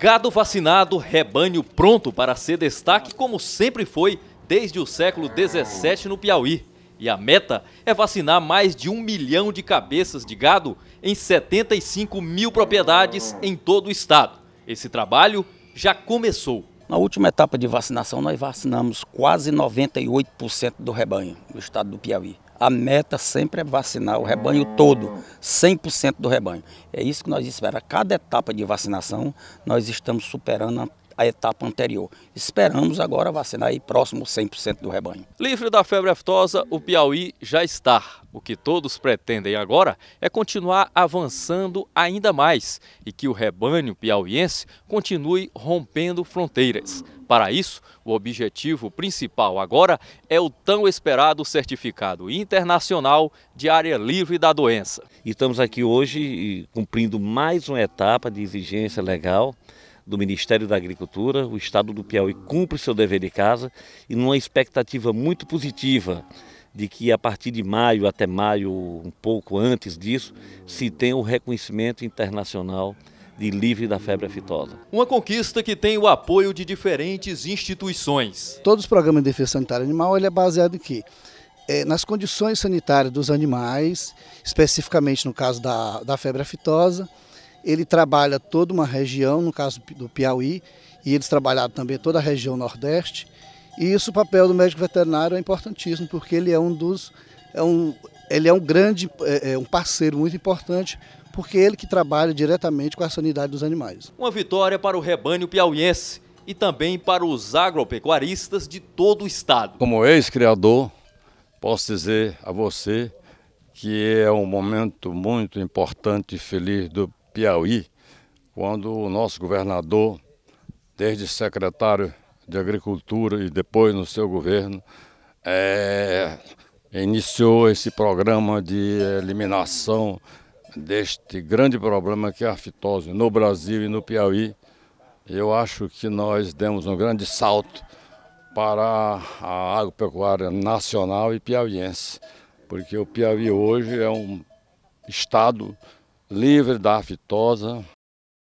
Gado vacinado, rebanho pronto para ser destaque, como sempre foi desde o século 17 no Piauí. E a meta é vacinar mais de um milhão de cabeças de gado em 75 mil propriedades em todo o estado. Esse trabalho já começou. Na última etapa de vacinação, nós vacinamos quase 98% do rebanho do estado do Piauí a meta sempre é vacinar o rebanho todo, 100% do rebanho. É isso que nós esperamos. Cada etapa de vacinação, nós estamos superando etapa anterior. Esperamos agora vacinar aí próximo 100% do rebanho. Livre da febre aftosa, o Piauí já está. O que todos pretendem agora é continuar avançando ainda mais e que o rebanho piauiense continue rompendo fronteiras. Para isso, o objetivo principal agora é o tão esperado certificado internacional de área livre da doença. Estamos aqui hoje cumprindo mais uma etapa de exigência legal do Ministério da Agricultura, o Estado do Piauí cumpre seu dever de casa e numa expectativa muito positiva de que a partir de maio até maio, um pouco antes disso, se tenha o reconhecimento internacional de livre da febre aftosa. Uma conquista que tem o apoio de diferentes instituições. Todos os programas de defesa sanitária animal ele é baseado em quê? É, nas condições sanitárias dos animais, especificamente no caso da, da febre aftosa, ele trabalha toda uma região, no caso do Piauí, e eles trabalharam também toda a região Nordeste. E isso o papel do médico veterinário é importantíssimo, porque ele é um dos. É um, ele é um grande, é, é um parceiro muito importante, porque é ele que trabalha diretamente com a sanidade dos animais. Uma vitória para o rebanho piauiense e também para os agropecuaristas de todo o estado. Como ex-criador, posso dizer a você que é um momento muito importante e feliz do Piauí, quando o nosso governador, desde secretário de Agricultura e depois no seu governo, é, iniciou esse programa de eliminação deste grande problema que é a fitose no Brasil e no Piauí. Eu acho que nós demos um grande salto para a agropecuária nacional e piauiense, porque o Piauí hoje é um estado livre da aftosa